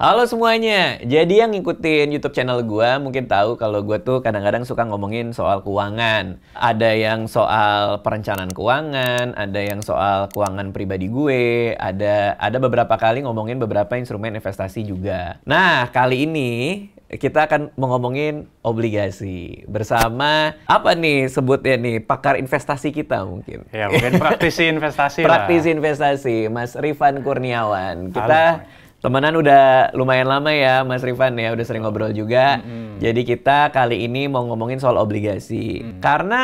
Halo semuanya, jadi yang ngikutin YouTube channel gue mungkin tahu kalau gue tuh kadang-kadang suka ngomongin soal keuangan. Ada yang soal perencanaan keuangan, ada yang soal keuangan pribadi gue, ada ada beberapa kali ngomongin beberapa instrumen investasi juga. Nah, kali ini kita akan mengomongin obligasi bersama apa nih sebutnya nih pakar investasi kita mungkin. Ya mungkin praktisi investasi. praktisi lah. investasi Mas Rifan Kurniawan. Kita Halo temenan udah lumayan lama ya Mas Rifan ya udah sering ngobrol juga. Mm -hmm. Jadi kita kali ini mau ngomongin soal obligasi. Mm -hmm. Karena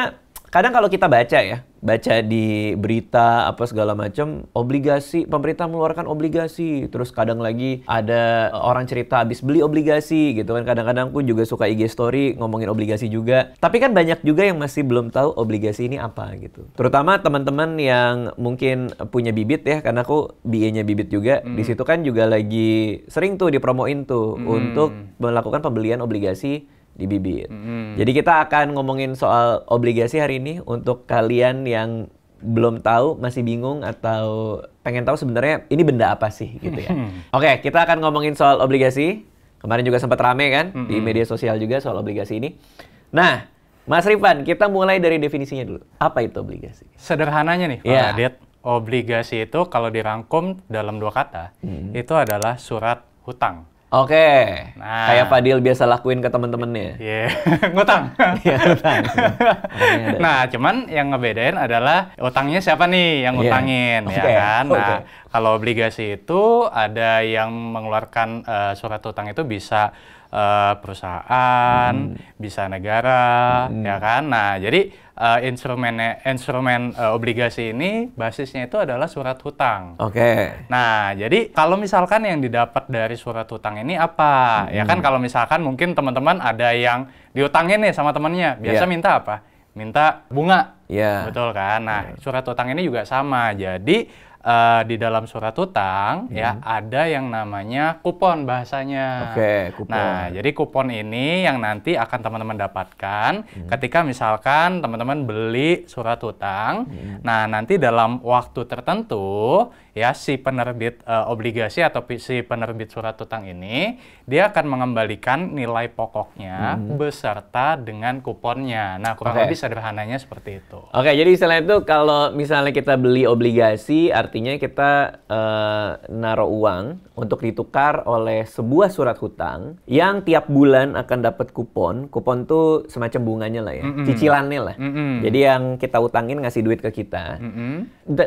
kadang kalau kita baca ya, baca di berita apa segala macam, obligasi pemerintah mengeluarkan obligasi, terus kadang lagi ada e, orang cerita habis beli obligasi gitu kan. Kadang-kadang pun juga suka IG story ngomongin obligasi juga. Tapi kan banyak juga yang masih belum tahu obligasi ini apa gitu. Terutama teman-teman yang mungkin punya bibit ya, karena aku BA-nya bibit juga. Hmm. Di situ kan juga lagi sering tuh dipromoin tuh hmm. untuk melakukan pembelian obligasi di bibit. Hmm. Jadi kita akan ngomongin soal obligasi hari ini untuk kalian yang belum tahu, masih bingung atau pengen tahu sebenarnya ini benda apa sih gitu ya. Mm-hmm. Oke, okay, kita akan ngomongin soal obligasi. Kemarin juga sempat rame kan mm -hmm. di mm-hmm. media sosial juga soal obligasi ini. Nah, Mas Rifan, kita mulai dari definisinya dulu. Apa itu obligasi? Sederhananya nih, Pak yeah. Adit, obligasi itu kalau dirangkum dalam dua kata, mm -hmm. itu adalah surat hutang. Oke, okay. nah. kayak Fadil biasa lakuin ke temen-temennya. Iya, yeah. ngutang. Iya, ngutang. nah, cuman yang ngebedain adalah utangnya siapa nih yang iya. ngutangin, yeah. okay. ya kan? Okay. Nah, kalau obligasi itu ada yang mengeluarkan uh, surat utang itu bisa uh, perusahaan, hmm. bisa negara, hmm. ya kan? Nah, jadi uh, instrumen instrumen uh, obligasi ini basisnya itu adalah surat hutang. Oke. Okay. Nah, jadi kalau misalkan yang didapat dari surat hutang ini apa? Hmm. Ya kan hmm. kalau misalkan mungkin teman-teman ada yang diutangin nih sama temannya, biasa yeah. minta apa? Minta bunga. Iya. Yeah. Betul kan? Nah, yeah. surat hutang ini juga sama. Jadi uh, di dalam surat utang hmm. ya ada yang namanya kupon bahasanya. Oke, okay, kupon. Nah, jadi kupon ini yang nanti akan teman-teman dapatkan hmm. ketika misalkan teman-teman beli surat utang. Hmm. Nah, nanti dalam waktu tertentu ya si penerbit uh, obligasi atau si penerbit surat utang ini dia akan mengembalikan nilai pokoknya hmm. beserta dengan kuponnya. Nah, kurang okay. lebih sederhananya seperti itu. Oke, okay, jadi istilahnya itu kalau misalnya kita beli obligasi artinya artinya kita uh, naruh uang untuk ditukar oleh sebuah surat hutang yang tiap bulan akan dapat kupon. Kupon tuh semacam bunganya lah ya, mm -hmm. cicilannya lah. Mm -hmm. Jadi yang kita utangin ngasih duit ke kita. Mm -hmm.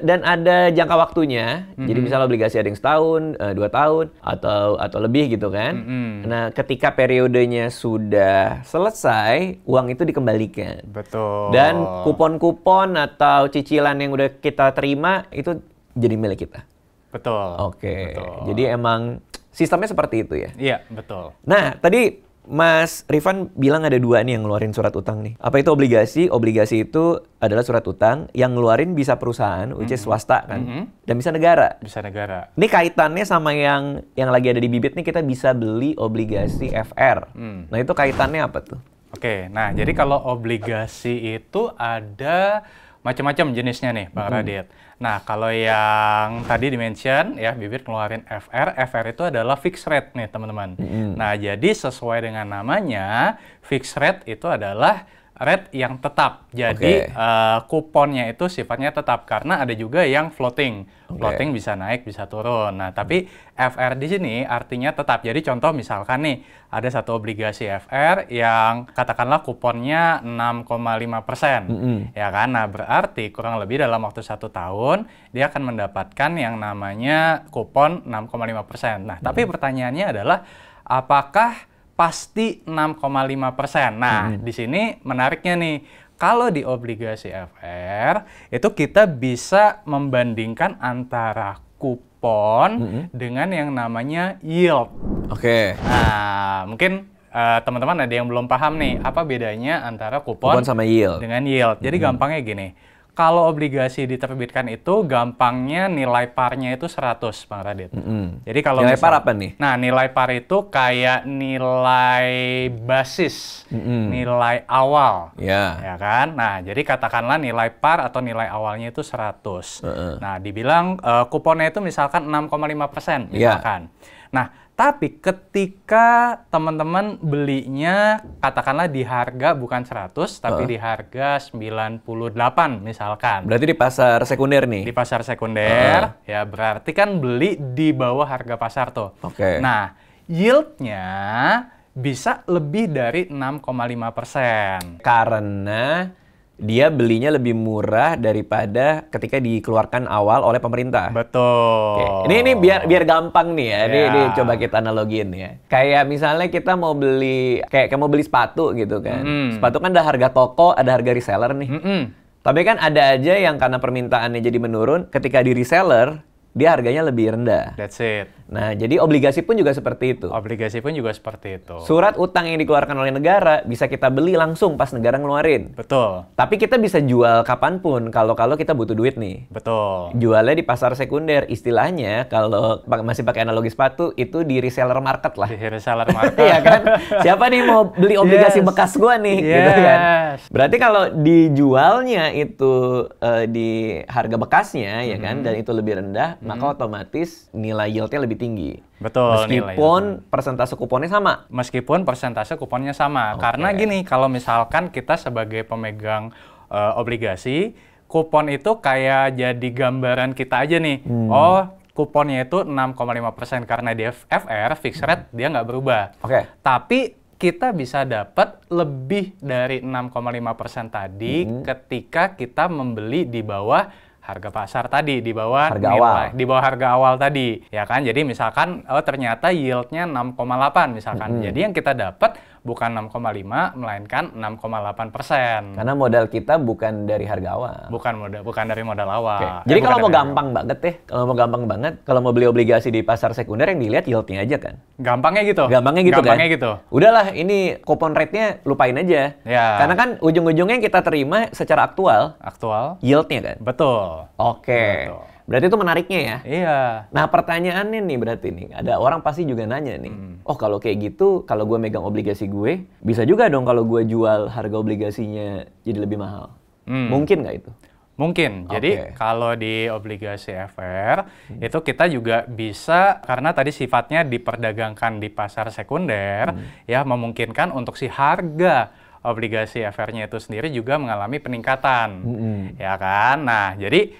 dan ada jangka waktunya. Mm -hmm. Jadi misalnya obligasi ada yang setahun, uh, dua tahun, atau atau lebih gitu kan. Mm -hmm. Nah, ketika periodenya sudah selesai, uang itu dikembalikan. Betul. Dan kupon-kupon atau cicilan yang udah kita terima itu jadi milik kita. Betul. Oke. Okay. Jadi emang sistemnya seperti itu ya. Iya, betul. Nah, tadi Mas Rifan bilang ada dua nih yang ngeluarin surat utang nih. Apa itu obligasi? Obligasi itu adalah surat utang yang ngeluarin bisa perusahaan, which is mm-hmm. swasta kan, mm -hmm. dan bisa negara. Bisa negara. Ini kaitannya sama yang yang lagi ada di bibit nih kita bisa beli obligasi FR. Mm. Nah itu kaitannya apa tuh? Oke, okay, nah jadi kalau obligasi itu ada macam-macam jenisnya nih bang hmm. Radit. Nah kalau yang tadi dimention ya bibir ngeluarin FR, FR itu adalah fixed rate nih teman-teman. Hmm. Nah jadi sesuai dengan namanya fixed rate itu adalah rate yang tetap. Jadi okay. uh, eh, kuponnya itu sifatnya tetap karena ada juga yang floating. Okay. Floating bisa naik, bisa turun. Nah, tapi FR di sini artinya tetap. Jadi contoh misalkan nih ada satu obligasi FR yang katakanlah kuponnya 6,5 persen, mm -hmm. ya kan? Nah, berarti kurang lebih dalam waktu satu tahun dia akan mendapatkan yang namanya kupon 6,5 persen. Nah, mm -hmm. tapi pertanyaannya adalah apakah pasti 6,5 persen. Nah, hmm. di sini menariknya nih, kalau di obligasi FR itu kita bisa membandingkan antara kupon -hmm. dengan yang namanya yield. Oke. Okay. Nah, mungkin eh, teman-teman uh, ada yang belum paham nih, apa bedanya antara kupon, kupon sama yield dengan yield. Jadi -hmm. gampangnya gini kalau obligasi diterbitkan itu gampangnya nilai parnya itu 100 Bang Radit. Mm -hmm. Jadi kalau nilai misal, par apa nih? Nah, nilai par itu kayak nilai basis, mm -hmm. nilai awal. Yeah. Ya kan? Nah, jadi katakanlah nilai par atau nilai awalnya itu 100. Uh -uh. Nah, dibilang uh, kuponnya itu misalkan 6,5% iya. misalkan. Yeah. Nah, tapi ketika teman-teman belinya katakanlah di harga bukan 100 tapi uh. di harga 98 misalkan. Berarti di pasar sekunder nih. Di pasar sekunder uh. ya berarti kan beli di bawah harga pasar tuh. Oke. Okay. Nah, yieldnya bisa lebih dari 6,5 persen. Karena dia belinya lebih murah daripada ketika dikeluarkan awal oleh pemerintah. Betul. Oke. Ini ini biar biar gampang nih ya. Yeah. Ini, iya. ini coba kita analogin ya. Kayak misalnya kita mau beli kayak, kayak mau beli sepatu gitu kan. Mm. Sepatu kan ada harga toko, ada harga reseller nih. Mm -mm. Tapi kan ada aja yang karena permintaannya jadi menurun, ketika di reseller dia harganya lebih rendah. That's it. Nah, jadi obligasi pun juga seperti itu. Obligasi pun juga seperti itu. Surat utang yang dikeluarkan oleh negara bisa kita beli langsung pas negara ngeluarin. Betul. Tapi kita bisa jual kapanpun kalau-kalau kita butuh duit nih. Betul. Jualnya di pasar sekunder. Istilahnya kalau masih pakai analogi sepatu itu di reseller market lah. Di reseller market. Iya kan? Siapa nih mau beli obligasi yes. bekas gua nih yes. gitu kan. Berarti kalau dijualnya itu uh, di harga bekasnya mm -hmm. ya kan mm-hmm. dan itu lebih rendah, mm -hmm. maka mm-hmm. otomatis nilai yieldnya lebih tinggi. Betul. Meskipun nilai, persentase kuponnya sama. Meskipun persentase kuponnya sama. Okay. Karena gini, kalau misalkan kita sebagai pemegang uh, obligasi, kupon itu kayak jadi gambaran kita aja nih. Hmm. Oh, kuponnya itu 6,5% karena dia FR, fixed rate, dia nggak berubah. Oke. Okay. Tapi kita bisa dapat lebih dari 6,5% tadi hmm. ketika kita membeli di bawah harga pasar tadi di bawah harga nilai, awal. di bawah harga awal tadi ya kan jadi misalkan oh ternyata yieldnya 6,8 misalkan mm -hmm. jadi yang kita dapat bukan 6,5 melainkan 6,8 persen. Karena modal kita bukan dari harga awal. Bukan modal, bukan dari modal awal. Okay. Jadi eh, kalau mau gampang awal. banget deh, ya, kalau mau gampang banget, kalau mau beli obligasi di pasar sekunder yang dilihat yieldnya aja kan. Gampangnya gitu. Gampangnya gitu kan? Gampangnya kan. gitu. Udahlah, ini kupon rate-nya lupain aja. Ya. Karena kan ujung-ujungnya kita terima secara aktual. Aktual. Yieldnya kan. Betul. Oke. Okay. Berarti itu menariknya ya. Iya. Nah pertanyaannya nih berarti nih, ada orang pasti juga nanya nih, hmm. oh kalau kayak gitu, kalau gue megang obligasi gue, bisa juga dong kalau gue jual harga obligasinya jadi lebih mahal. Hmm. Mungkin nggak itu? Mungkin. Jadi okay. kalau di obligasi FR hmm. itu kita juga bisa karena tadi sifatnya diperdagangkan di pasar sekunder hmm. ya memungkinkan untuk si harga obligasi FR-nya itu sendiri juga mengalami peningkatan. Hmm. Ya kan? Nah, jadi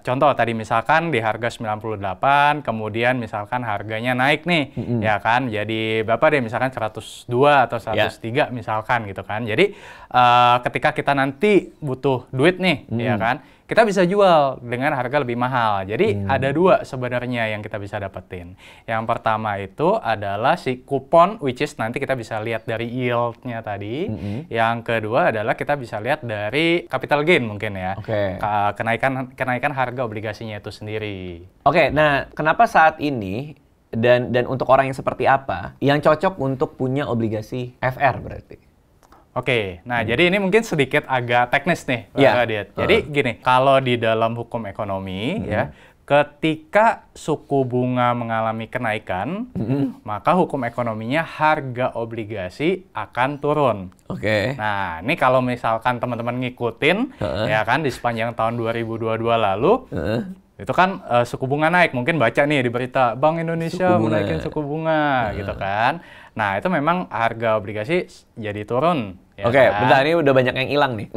Contoh tadi misalkan di harga 98, kemudian misalkan harganya naik nih, mm -hmm. ya kan? Jadi berapa deh misalkan 102 atau 103 ya. yeah. misalkan gitu kan. Jadi uh, ketika kita nanti butuh duit nih, mm -hmm. ya kan? kita bisa jual dengan harga lebih mahal. Jadi hmm. ada dua sebenarnya yang kita bisa dapetin. Yang pertama itu adalah si kupon, which is nanti kita bisa lihat dari yieldnya tadi. Hmm. Yang kedua adalah kita bisa lihat dari capital gain mungkin ya, okay. kenaikan kenaikan harga obligasinya itu sendiri. Oke, okay, nah kenapa saat ini dan dan untuk orang yang seperti apa yang cocok untuk punya obligasi FR berarti? Oke, okay. nah hmm. jadi ini mungkin sedikit agak teknis nih, Pak ya. Adit. Jadi uh. gini, kalau di dalam hukum ekonomi hmm. ya, ketika suku bunga mengalami kenaikan, hmm. maka hukum ekonominya harga obligasi akan turun. Oke. Okay. Nah, ini kalau misalkan teman-teman ngikutin uh. ya kan di sepanjang tahun 2022 lalu, uh itu kan uh, suku bunga naik mungkin baca nih di berita Bank Indonesia suku menaikin suku bunga uh. gitu kan nah itu memang harga obligasi jadi turun Ya Oke, okay, bentar ini udah banyak yang hilang nih.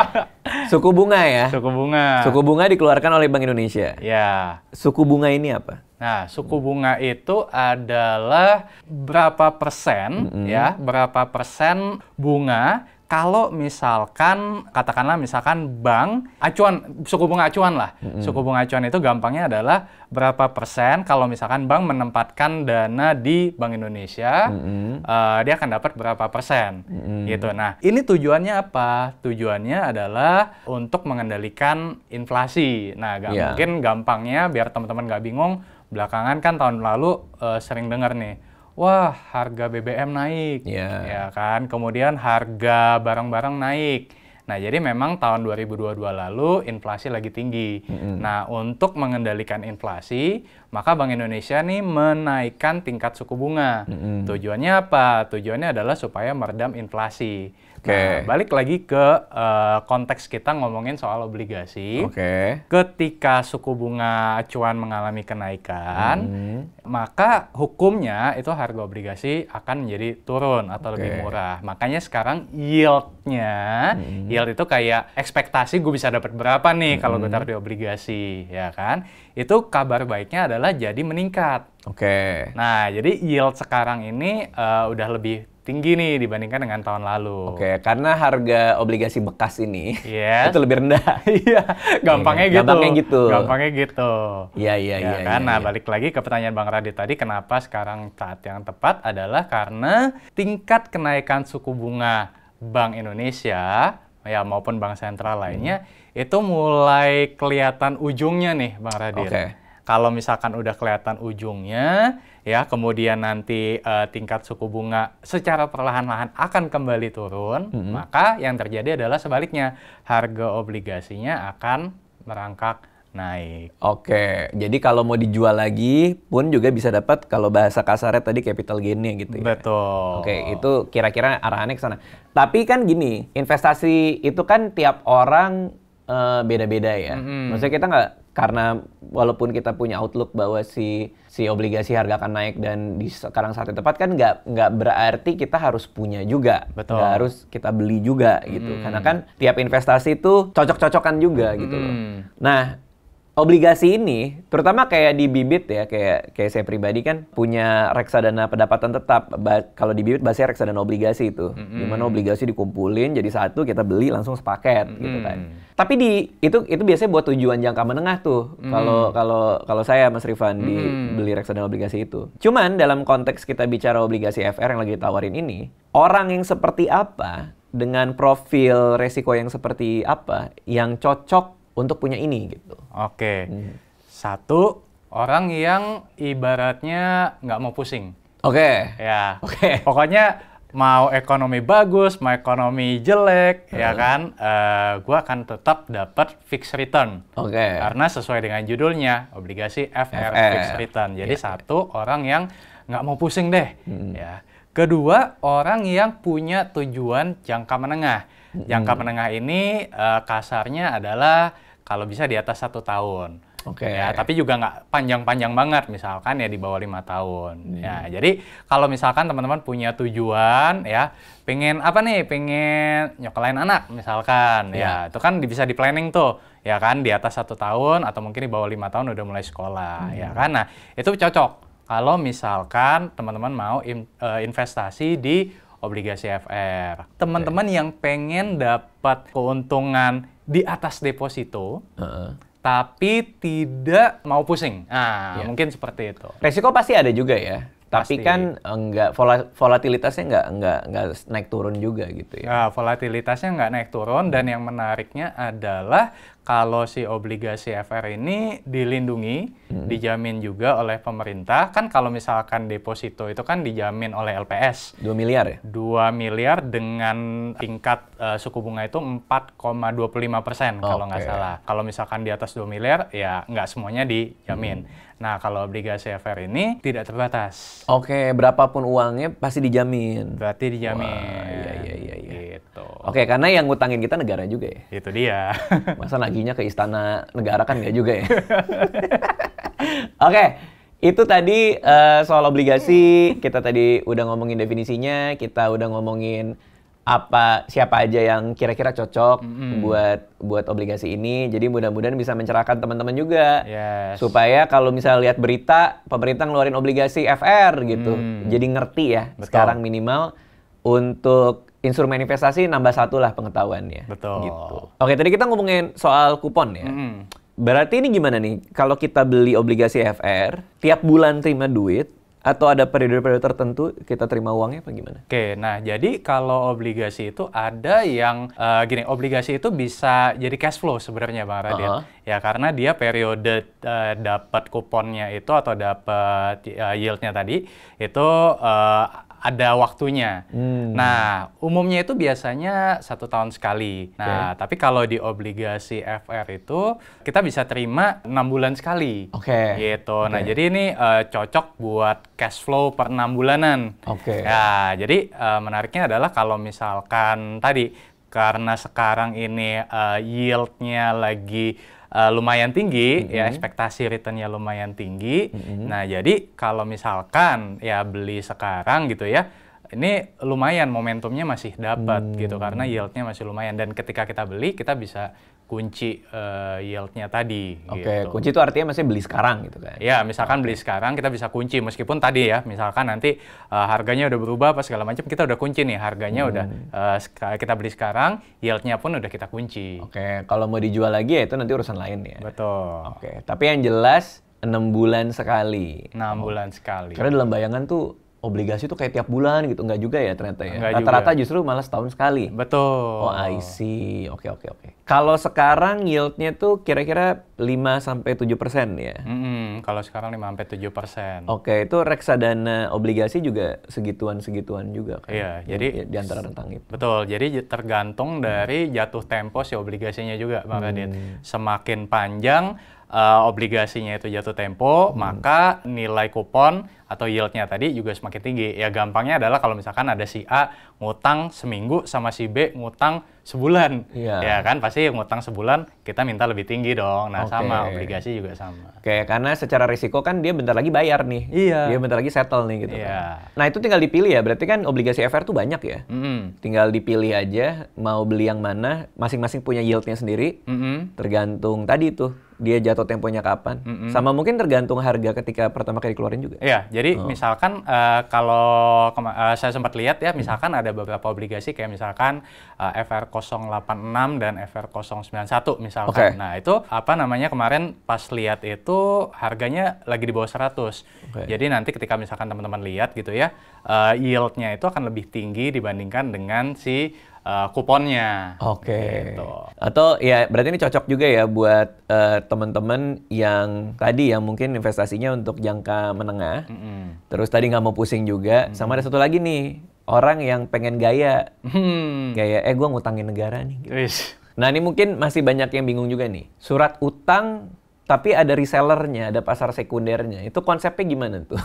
Suku bunga ya. Suku bunga. Suku bunga dikeluarkan oleh Bank Indonesia. Ya. Suku bunga ini apa? Nah, suku bunga itu adalah berapa persen mm -hmm. ya, berapa persen bunga kalau misalkan katakanlah misalkan bank acuan suku bunga acuan lah mm-hmm. suku bunga acuan itu gampangnya adalah berapa persen kalau misalkan bank menempatkan dana di Bank Indonesia mm-hmm. uh, dia akan dapat berapa persen mm-hmm. gitu nah ini tujuannya apa tujuannya adalah untuk mengendalikan inflasi nah gak yeah. mungkin gampangnya biar teman-teman nggak bingung belakangan kan tahun lalu uh, sering dengar nih wah harga BBM naik, yeah. ya kan. Kemudian harga barang-barang naik. Nah, jadi memang tahun 2022 lalu inflasi lagi tinggi. Mm -hmm. Nah, untuk mengendalikan inflasi, maka Bank Indonesia nih menaikkan tingkat suku bunga. Mm -hmm. Tujuannya apa? Tujuannya adalah supaya meredam inflasi. Okay. Nah, balik lagi ke uh, konteks kita ngomongin soal obligasi. Oke. Okay. Ketika suku bunga acuan mengalami kenaikan, hmm. maka hukumnya itu harga obligasi akan menjadi turun atau okay. lebih murah. Makanya sekarang yieldnya, hmm. yield itu kayak ekspektasi gue bisa dapat berapa nih hmm. kalau gue taruh di obligasi, ya kan? Itu kabar baiknya adalah jadi meningkat. Oke. Okay. Nah, jadi yield sekarang ini uh, udah lebih tinggi nih dibandingkan dengan tahun lalu. Oke, karena harga obligasi bekas ini yes. itu lebih rendah. Iya, gampangnya iya, gitu. Gampangnya gitu. Gampangnya gitu. Iya, iya, ya iya. iya karena yeah, yeah. balik lagi ke pertanyaan Bang Radit tadi, kenapa sekarang saat yang tepat adalah karena tingkat kenaikan suku bunga Bank Indonesia ya maupun bank sentral lainnya hmm. itu mulai kelihatan ujungnya nih Bang Radit. Oke. Okay kalau misalkan udah kelihatan ujungnya ya kemudian nanti uh, tingkat suku bunga secara perlahan-lahan akan kembali turun, mm -hmm. maka yang terjadi adalah sebaliknya harga obligasinya akan merangkak naik. Oke, jadi kalau mau dijual lagi pun juga bisa dapat kalau bahasa kasarnya tadi capital gainnya gitu ya. Betul. Oke, itu kira-kira arahannya ke sana. Tapi kan gini, investasi itu kan tiap orang eh, beda-beda uh, ya. Mm -hmm. Maksudnya kita nggak karena walaupun kita punya outlook bahwa si si obligasi harga akan naik dan di sekarang saat yang tepat kan nggak nggak berarti kita harus punya juga, Betul. nggak harus kita beli juga gitu. Hmm. Karena kan tiap investasi itu cocok-cocokan juga gitu loh. Hmm. Nah obligasi ini, terutama kayak di bibit ya, kayak kayak saya pribadi kan punya reksadana pendapatan tetap. kalau di bibit bahasanya reksadana obligasi itu, mm -hmm. dimana obligasi dikumpulin jadi satu kita beli langsung sepaket mm -hmm. gitu kan. Tapi di itu itu biasanya buat tujuan jangka menengah tuh. Mm. Kalau mm -hmm. kalau kalau saya Mas Rifan mm -hmm. di beli reksadana obligasi itu. Cuman dalam konteks kita bicara obligasi FR yang lagi ditawarin ini, orang yang seperti apa dengan profil resiko yang seperti apa yang cocok untuk punya ini gitu. Oke. Okay. Hmm. Satu orang yang ibaratnya nggak mau pusing. Oke. Okay. Ya. Oke. Okay. Pokoknya mau ekonomi bagus, mau ekonomi jelek, hmm. ya kan, uh, eh, gue akan tetap dapat fixed return. Oke. Okay. Karena sesuai dengan judulnya, obligasi FR, FR. fixed return. Jadi yeah. satu orang yang nggak mau pusing deh, hmm. ya. Kedua orang yang punya tujuan jangka menengah. Hmm. Jangka menengah ini uh, kasarnya adalah kalau bisa di atas satu tahun. Oke. Okay. Ya, tapi juga nggak panjang-panjang banget, misalkan ya di bawah lima tahun. Hmm. Ya, jadi kalau misalkan teman-teman punya tujuan, ya pengen apa nih? Pengen nyokelain anak, misalkan. Yeah. Ya, itu kan bisa di planning tuh, ya kan di atas satu tahun atau mungkin di bawah lima tahun udah mulai sekolah, hmm. ya kan. Nah, itu cocok kalau misalkan teman-teman mau in, uh, investasi di obligasi FR. Teman-teman okay. yang pengen dapat keuntungan di atas deposito, uh -uh. tapi tidak mau pusing. Nah, ya. mungkin seperti itu. Resiko pasti ada juga ya. Tapi kan enggak eh, volatilitasnya enggak enggak enggak naik turun juga gitu ya. Nah, volatilitasnya enggak naik turun dan yang menariknya adalah kalau si obligasi FR ini dilindungi, hmm. dijamin juga oleh pemerintah. Kan kalau misalkan deposito itu kan dijamin oleh LPS. 2 miliar ya? 2 miliar dengan tingkat uh, suku bunga itu 4,25 persen okay. kalau nggak salah. Kalau misalkan di atas 2 miliar, ya nggak semuanya dijamin. Hmm. Nah, kalau obligasi FR ini tidak terbatas. Oke, okay, berapapun uangnya pasti dijamin. Berarti dijamin. Wah, iya, iya. Oke, karena yang ngutangin kita negara juga ya. Itu dia. Masa naginya ke istana negara kan nggak juga ya. Oke, itu tadi uh, soal obligasi. Kita tadi udah ngomongin definisinya, kita udah ngomongin apa siapa aja yang kira-kira cocok mm -hmm. buat buat obligasi ini. Jadi mudah-mudahan bisa mencerahkan teman-teman juga. Yes. Supaya kalau misalnya lihat berita pemerintah ngeluarin obligasi FR gitu. Mm. Jadi ngerti ya Betul. sekarang minimal untuk instrumen investasi nambah satu lah pengetahuannya. Betul. Gitu. Oke, tadi kita ngomongin soal kupon ya. Mm. Berarti ini gimana nih? Kalau kita beli obligasi FR, tiap bulan terima duit, atau ada periode-periode tertentu kita terima uangnya apa gimana? Oke, nah jadi kalau obligasi itu ada yang uh, gini, obligasi itu bisa jadi cash flow sebenarnya Bang Radit. Uh -huh. Ya karena dia periode uh, dapat kuponnya itu atau dapat uh, yieldnya tadi itu uh, ada waktunya. Hmm. Nah, umumnya itu biasanya satu tahun sekali. Nah, okay. tapi kalau di obligasi FR itu kita bisa terima enam bulan sekali. Oke. Okay. Gitu. Okay. Nah, jadi ini uh, cocok buat cash flow per enam bulanan. Oke. Okay. Ya, jadi uh, menariknya adalah kalau misalkan tadi karena sekarang ini uh, yieldnya lagi uh, lumayan tinggi mm -hmm. ya mm-hmm. ekspektasi returnnya lumayan tinggi. Mm -hmm. Nah jadi kalau misalkan ya beli sekarang gitu ya ini lumayan momentumnya masih dapat hmm. gitu karena yieldnya masih lumayan dan ketika kita beli kita bisa kunci uh, yieldnya tadi. Oke, okay. gitu. kunci itu artinya masih beli sekarang gitu kan? Ya, misalkan okay. beli sekarang kita bisa kunci meskipun tadi ya, misalkan nanti uh, harganya udah berubah apa segala macam kita udah kunci nih harganya hmm. udah eh, uh, kita beli sekarang, yieldnya pun udah kita kunci. Oke, okay. kalau mau dijual lagi ya itu nanti urusan lain ya. Betul. Oke, okay. tapi yang jelas enam bulan sekali. Enam oh. bulan sekali. Karena dalam bayangan tuh obligasi tuh kayak tiap bulan gitu. Nggak juga ya ternyata ya. Rata-rata justru malah setahun sekali. Betul. Oh, I see. Oke, oke, oke. Kalau sekarang yieldnya tuh kira-kira 5 sampai tujuh persen ya? Mm -hmm. Kalau sekarang 5 sampai tujuh persen. Oke, okay, itu reksadana obligasi juga segituan-segituan juga kan? Iya, yeah, jadi... Di antara rentang itu. Betul, jadi tergantung hmm. dari jatuh tempo si obligasinya juga, Bang hmm. Radit. Semakin panjang, uh, obligasinya itu jatuh tempo, hmm. maka nilai kupon atau yieldnya tadi juga semakin tinggi. Ya gampangnya adalah kalau misalkan ada si A ngutang seminggu sama si B ngutang sebulan. Yeah. Ya kan pasti ngutang sebulan kita minta lebih tinggi dong. Nah, okay. sama obligasi juga sama. Oke, okay, karena secara risiko kan dia bentar lagi bayar nih. Iya. Yeah. Dia bentar lagi settle nih gitu yeah. kan. Nah, itu tinggal dipilih ya. Berarti kan obligasi FR tuh banyak ya. Mm -hmm. Tinggal dipilih aja mau beli yang mana, masing-masing punya yieldnya sendiri. Mm -hmm. Tergantung tadi tuh dia jatuh temponya kapan. Mm -hmm. Sama mungkin tergantung harga ketika pertama kali dikeluarin juga. Iya, jadi oh. misalkan uh, kalau uh, saya sempat lihat ya, hmm. misalkan hmm. ada beberapa obligasi kayak misalkan uh, eh, FR086 dan FR091 misalkan. Okay. Nah itu apa namanya kemarin pas lihat itu harganya lagi di bawah 100. Okay. Jadi nanti ketika misalkan teman-teman lihat gitu ya, uh, yieldnya itu akan lebih tinggi dibandingkan dengan si uh, kuponnya. Oke. Okay. Gitu. Atau ya berarti ini cocok juga ya buat uh, eh, teman-teman yang tadi yang mungkin investasinya untuk jangka menengah. Mm -hmm. Terus tadi nggak mau pusing juga. Mm -hmm. Sama ada satu lagi nih orang yang pengen gaya, mm. gaya eh gue ngutangin negara nih. Gitu. Nah ini mungkin masih banyak yang bingung juga nih. Surat utang tapi ada resellernya, ada pasar sekundernya. Itu konsepnya gimana tuh?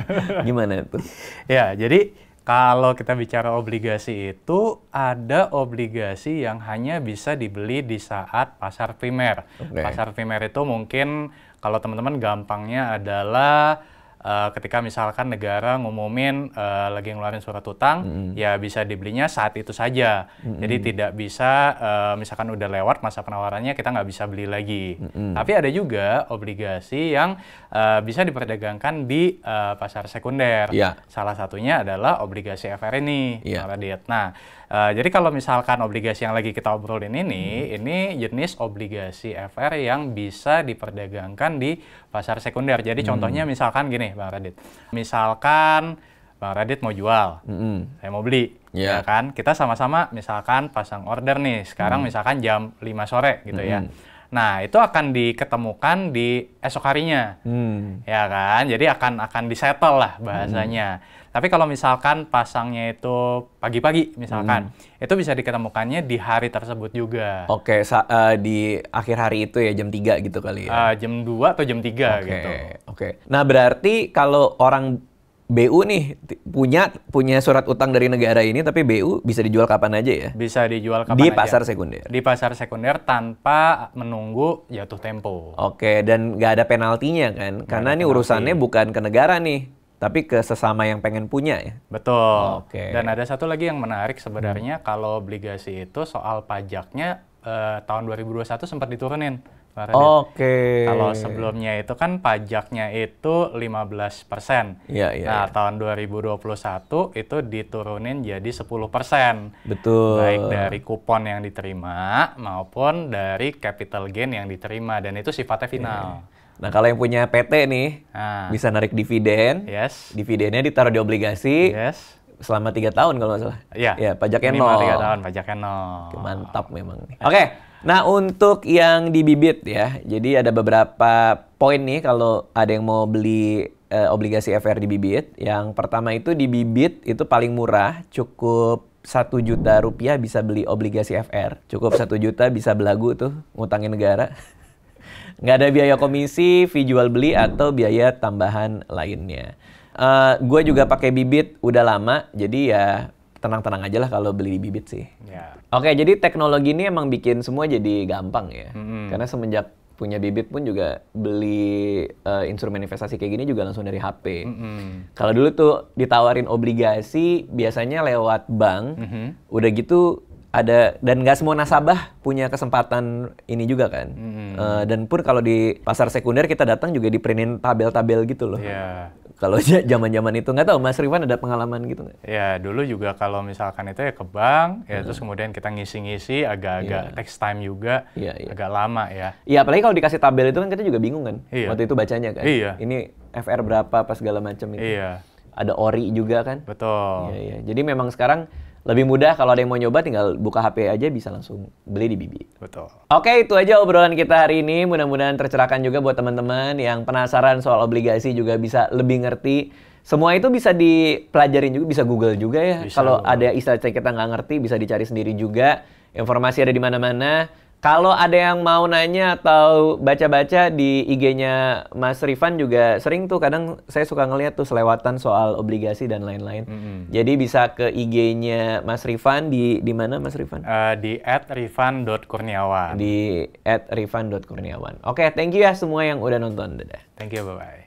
gimana tuh? ya jadi kalau kita bicara obligasi itu ada obligasi yang hanya bisa dibeli di saat pasar primer. Okay. Pasar primer itu mungkin kalau teman-teman gampangnya adalah uh, ketika misalkan negara ngumumin uh, lagi ngeluarin surat utang, mm ya bisa dibelinya saat itu saja. Mm Jadi tidak bisa uh, misalkan udah lewat masa penawarannya kita nggak bisa beli lagi. Mm Tapi ada juga obligasi yang uh, bisa diperdagangkan di uh, pasar sekunder. Yeah. Salah satunya adalah obligasi FR ini, yeah. Nah, Uh, jadi kalau misalkan obligasi yang lagi kita obrolin ini, hmm. ini jenis obligasi FR yang bisa diperdagangkan di pasar sekunder. Jadi hmm. contohnya misalkan gini, Bang Radit. Misalkan Bang Radit mau jual, -hmm. saya mau beli, yeah. ya kan? Kita sama-sama misalkan pasang order nih, sekarang hmm. misalkan jam 5 sore gitu ya. -hmm. ya Nah, itu akan diketemukan di esok harinya. Hmm. Ya kan? Jadi akan akan disetel lah hmm. bahasanya. Hmm. Tapi kalau misalkan pasangnya itu pagi-pagi misalkan, hmm. itu bisa diketemukannya di hari tersebut juga. Oke, uh, di akhir hari itu ya jam 3 gitu kali ya. Uh, jam 2 atau jam 3 okay. gitu. Oke. Okay. Nah, berarti kalau orang BU nih punya punya surat utang dari negara ini tapi BU bisa dijual kapan aja ya? Bisa dijual kapan di aja. Di pasar sekunder. Di pasar sekunder tanpa menunggu jatuh tempo. Oke, dan nggak ada penaltinya kan? Gak Karena ini urusannya bukan ke negara nih, tapi ke sesama yang pengen punya ya. Betul. Oke. Dan ada satu lagi yang menarik sebenarnya hmm. kalau obligasi itu soal pajaknya eh, tahun 2021 sempat diturunin Oke. Okay. Kalau sebelumnya itu kan pajaknya itu 15 persen. Iya, iya. Nah, yeah. tahun 2021 itu diturunin jadi 10 persen. Betul. Baik dari kupon yang diterima maupun dari capital gain yang diterima. Dan itu sifatnya iya, final. Yeah. Nah, kalau yang punya PT nih, nah. bisa narik dividen. Yes. Dividennya ditaruh di obligasi. Yes. Selama tiga tahun kalau nggak salah. Iya. Ya, pajaknya nol. Tiga 3 tahun, pajaknya nol. Mantap memang. Oke, okay. Nah, untuk yang di bibit ya. Jadi ada beberapa poin nih kalau ada yang mau beli eh, obligasi FR di bibit. Yang pertama itu di bibit itu paling murah, cukup satu juta rupiah bisa beli obligasi FR. Cukup satu juta bisa belagu tuh ngutangin negara. Nggak ada biaya komisi, fee beli atau biaya tambahan lainnya. Uh, eh, gue juga pakai bibit udah lama, jadi ya tenang-tenang aja lah kalau beli bibit sih. Yeah. Oke, okay, jadi teknologi ini emang bikin semua jadi gampang ya. Mm-hmm. Karena semenjak punya bibit pun juga beli uh, instrumen investasi kayak gini juga langsung dari HP. Mm-hmm. Kalau dulu tuh ditawarin obligasi biasanya lewat bank, mm-hmm. udah gitu ada dan nggak semua nasabah punya kesempatan ini juga kan. Mm-hmm. Uh, dan pun kalau di pasar sekunder kita datang juga di tabel-tabel gitu loh. Yeah kalau zaman-zaman itu nggak tahu Mas Rivan ada pengalaman gitu nggak? Ya dulu juga kalau misalkan itu ya ke bank, ya hmm. terus kemudian kita ngisi-ngisi agak-agak yeah. text time juga, yeah, yeah. agak lama ya. Iya apalagi kalau dikasih tabel itu kan kita juga bingung kan, yeah. waktu itu bacanya kan. Iya. Yeah. Ini FR berapa pas segala macam itu. Iya. Yeah. Ada ori juga kan. Betul. Iya iya. Jadi memang sekarang lebih mudah kalau ada yang mau nyoba tinggal buka HP aja bisa langsung beli di Bibi. Betul. Oke, itu aja obrolan kita hari ini. Mudah-mudahan tercerahkan juga buat teman-teman yang penasaran soal obligasi juga bisa lebih ngerti. Semua itu bisa dipelajarin juga, bisa Google juga ya. Kalau ada istilah kita nggak ngerti bisa dicari sendiri juga. Informasi ada di mana-mana kalau ada yang mau nanya atau baca-baca di IG-nya Mas Rifan juga sering tuh kadang saya suka ngeliat tuh selewatan soal obligasi dan lain-lain. Mm -hmm. Jadi bisa ke IG-nya Mas Rifan di di mana Mas Rifan? Uh, di @rifan.kurniawan. Di @rifan.kurniawan. Oke, okay, thank you ya semua yang udah nonton. Dadah. Thank you, bye-bye.